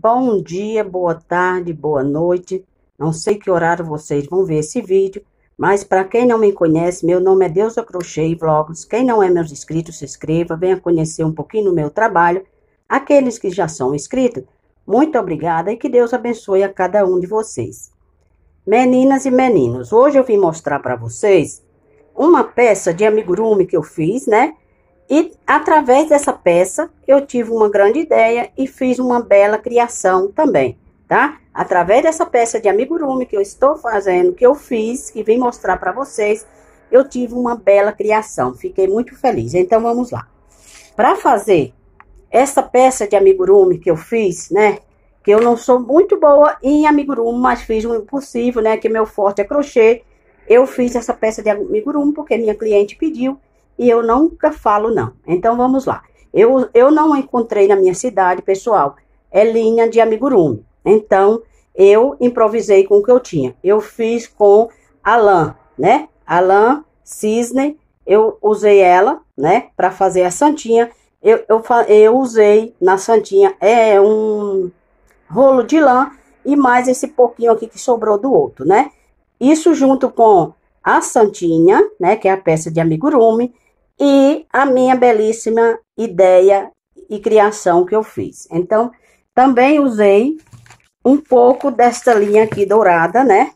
Bom dia, boa tarde, boa noite. Não sei que horário vocês vão ver esse vídeo, mas para quem não me conhece, meu nome é Deusa Crochê e Vlogs. Quem não é meus inscritos, se inscreva, venha conhecer um pouquinho do meu trabalho. Aqueles que já são inscritos, muito obrigada e que Deus abençoe a cada um de vocês. Meninas e meninos, hoje eu vim mostrar para vocês uma peça de amigurumi que eu fiz, né? E através dessa peça eu tive uma grande ideia e fiz uma bela criação também, tá? Através dessa peça de amigurumi que eu estou fazendo, que eu fiz, que vim mostrar para vocês, eu tive uma bela criação. Fiquei muito feliz. Então vamos lá. Para fazer essa peça de amigurumi que eu fiz, né? Que eu não sou muito boa em amigurumi, mas fiz o impossível, né? Que meu forte é crochê. Eu fiz essa peça de amigurumi porque minha cliente pediu e eu nunca falo não. Então vamos lá. Eu, eu não encontrei na minha cidade, pessoal, é linha de amigurumi. Então eu improvisei com o que eu tinha. Eu fiz com a lã, né? A lã cisne, eu usei ela, né, para fazer a santinha. Eu, eu, eu usei na santinha é um rolo de lã e mais esse pouquinho aqui que sobrou do outro, né? Isso junto com a santinha, né, que é a peça de amigurumi, e a minha belíssima ideia e criação que eu fiz. Então, também usei um pouco desta linha aqui dourada, né?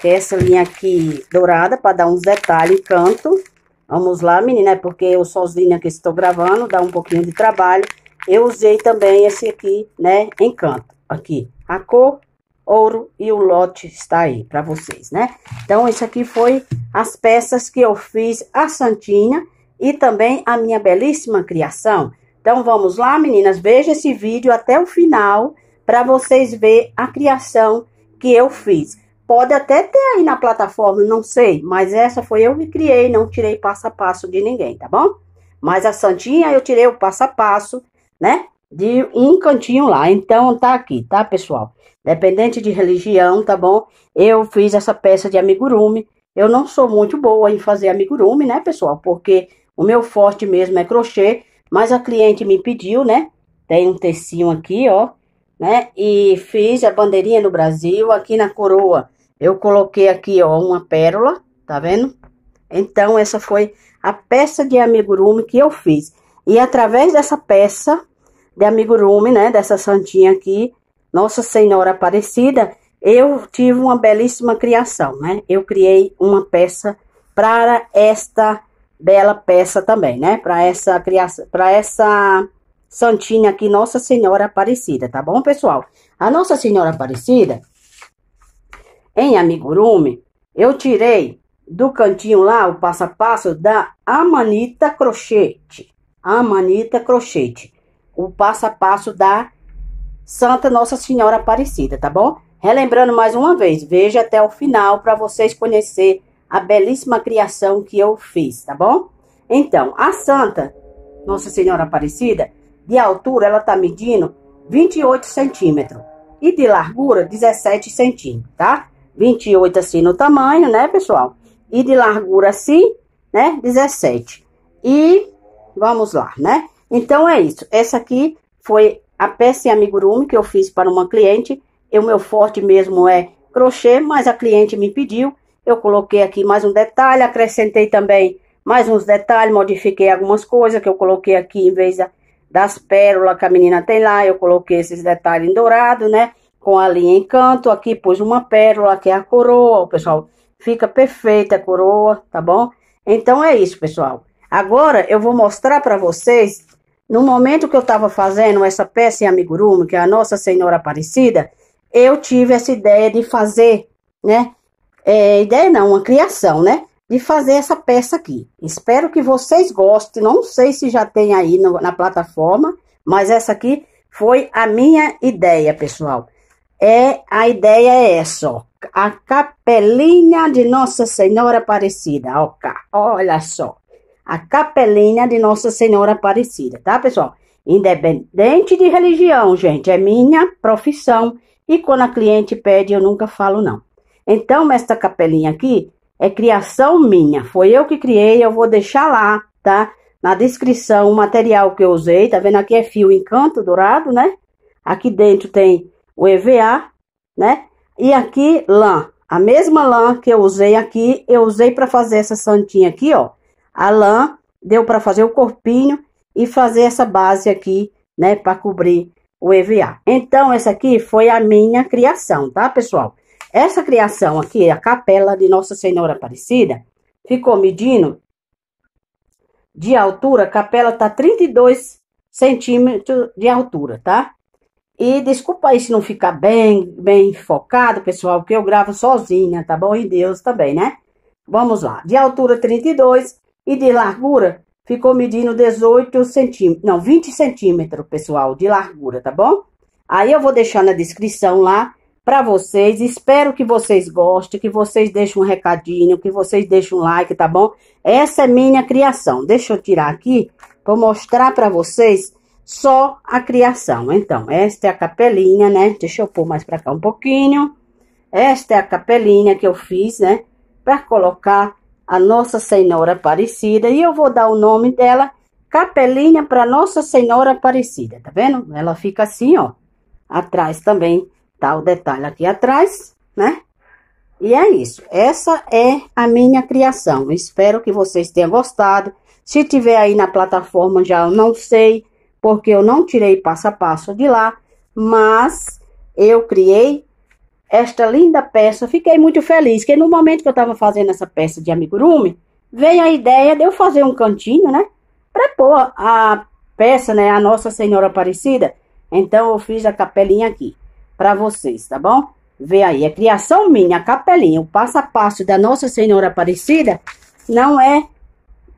Que é essa linha aqui dourada, para dar uns detalhes encanto. canto. Vamos lá, menina, é porque eu sozinha que estou gravando, dá um pouquinho de trabalho. Eu usei também esse aqui, né, encanto. Aqui, a cor, ouro e o lote está aí para vocês, né? Então, isso aqui foi as peças que eu fiz, a santinha e também a minha belíssima criação. Então vamos lá, meninas, veja esse vídeo até o final para vocês ver a criação que eu fiz. Pode até ter aí na plataforma, não sei, mas essa foi eu que criei, não tirei passo a passo de ninguém, tá bom? Mas a santinha eu tirei o passo a passo, né? De um cantinho lá. Então tá aqui, tá, pessoal? Dependente de religião, tá bom? Eu fiz essa peça de amigurume. Eu não sou muito boa em fazer amigurume, né, pessoal? Porque o meu forte mesmo é crochê, mas a cliente me pediu, né? Tem um tecinho aqui, ó, né? E fiz a bandeirinha no Brasil aqui na coroa. Eu coloquei aqui, ó, uma pérola, tá vendo? Então, essa foi a peça de amigurumi que eu fiz. E através dessa peça de amigurumi, né, dessa santinha aqui, Nossa Senhora Aparecida, eu tive uma belíssima criação, né? Eu criei uma peça para esta bela peça também, né? Para essa criança, para essa santinha aqui, Nossa Senhora Aparecida, tá bom, pessoal? A Nossa Senhora Aparecida, em amigurume, eu tirei do cantinho lá o passo a passo da Amanita Crochete. Amanita Crochete. O passo a passo da Santa Nossa Senhora Aparecida, tá bom? Relembrando mais uma vez, veja até o final para vocês conhecerem a belíssima criação que eu fiz, tá bom? Então, a santa Nossa Senhora Aparecida, de altura ela tá medindo 28 centímetros e de largura 17 centímetros, tá? 28 assim no tamanho, né, pessoal? E de largura assim, né, 17. E vamos lá, né? Então é isso. Essa aqui foi a peça em amigurumi que eu fiz para uma cliente. O meu forte mesmo é crochê, mas a cliente me pediu eu coloquei aqui mais um detalhe, acrescentei também mais uns detalhes, modifiquei algumas coisas que eu coloquei aqui em vez das pérolas que a menina tem lá, eu coloquei esses detalhes em dourado, né? Com a linha em canto, aqui pus uma pérola, que é a coroa, o pessoal, fica perfeita a coroa, tá bom? Então é isso, pessoal. Agora eu vou mostrar para vocês, no momento que eu estava fazendo essa peça em amigurumi, que é a Nossa Senhora Aparecida, eu tive essa ideia de fazer, né? é, ideia não, uma criação, né? De fazer essa peça aqui. Espero que vocês gostem. Não sei se já tem aí no, na plataforma, mas essa aqui foi a minha ideia, pessoal. É a ideia é essa, ó, a capelinha de Nossa Senhora Aparecida, ó, cá, olha só, a capelinha de Nossa Senhora Aparecida, tá, pessoal? Independente de religião, gente, é minha profissão e quando a cliente pede eu nunca falo não. Então, essa capelinha aqui é criação minha. Foi eu que criei, eu vou deixar lá, tá? Na descrição o material que eu usei, tá vendo? Aqui é fio encanto dourado, né? Aqui dentro tem o EVA, né? E aqui lã. A mesma lã que eu usei aqui, eu usei para fazer essa santinha aqui, ó. A lã deu para fazer o corpinho e fazer essa base aqui, né, para cobrir o EVA. Então essa aqui foi a minha criação, tá, pessoal? Essa criação aqui, a capela de Nossa Senhora Aparecida, ficou medindo de altura, a capela está 32 centímetros de altura, tá? E desculpa aí se não ficar bem, bem focado, pessoal, que eu gravo sozinha, tá bom? E Deus também, né? Vamos lá. De altura 32 e de largura ficou medindo 18 centímetros, não, 20 centímetros, pessoal, de largura, tá bom? Aí eu vou deixar na descrição lá para vocês. Espero que vocês gostem, que vocês deixem um recadinho, que vocês deixem um like, tá bom? Essa é minha criação. Deixa eu tirar aqui vou mostrar para vocês só a criação. Então, esta é a capelinha, né? Deixa eu pôr mais para cá um pouquinho. Esta é a capelinha que eu fiz, né? Para colocar a Nossa Senhora Aparecida. E eu vou dar o nome dela, Capelinha para Nossa Senhora Aparecida. Tá vendo? Ela fica assim, ó. Atrás também Tá o detalhe aqui atrás, né? E é isso. Essa é a minha criação. Espero que vocês tenham gostado. Se tiver aí na plataforma já eu não sei, porque eu não tirei passo a passo de lá, mas eu criei esta linda peça. Fiquei muito feliz, que no momento que eu estava fazendo essa peça de amigurumi, veio a ideia de eu fazer um cantinho, né? Para pôr a peça, né? A Nossa Senhora Aparecida. Então eu fiz a capelinha aqui para vocês, tá bom? Vê aí, a é criação minha, a capelinha, o passo a passo da Nossa Senhora Aparecida não é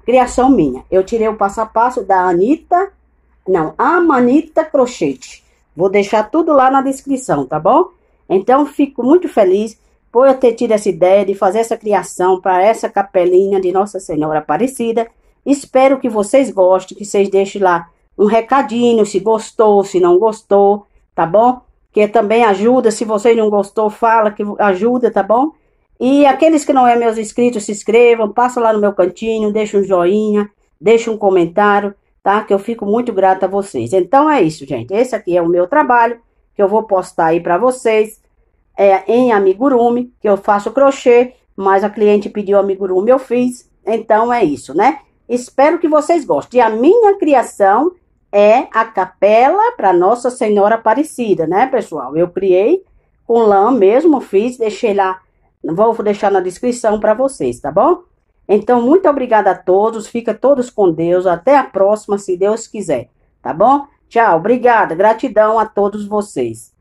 criação minha. Eu tirei o passo a passo da Anitta, não, a Manita Crochete. Vou deixar tudo lá na descrição, tá bom? Então, fico muito feliz por eu ter tido essa ideia de fazer essa criação para essa capelinha de Nossa Senhora Aparecida. Espero que vocês gostem, que vocês deixem lá um recadinho, se gostou, se não gostou, tá bom? que também ajuda. Se você não gostou, fala que ajuda, tá bom? E aqueles que não é meus inscritos, se inscrevam, passa lá no meu cantinho, deixa um joinha, deixa um comentário, tá? Que eu fico muito grata a vocês. Então é isso, gente. Esse aqui é o meu trabalho que eu vou postar aí para vocês é em amigurumi, que eu faço crochê, mas a cliente pediu amigurumi, eu fiz. Então é isso, né? Espero que vocês gostem. E a minha criação é a capela para Nossa Senhora Aparecida, né, pessoal? Eu criei com lã mesmo, fiz, deixei lá, vou deixar na descrição para vocês, tá bom? Então, muito obrigada a todos, fica todos com Deus, até a próxima, se Deus quiser, tá bom? Tchau, obrigada, gratidão a todos vocês.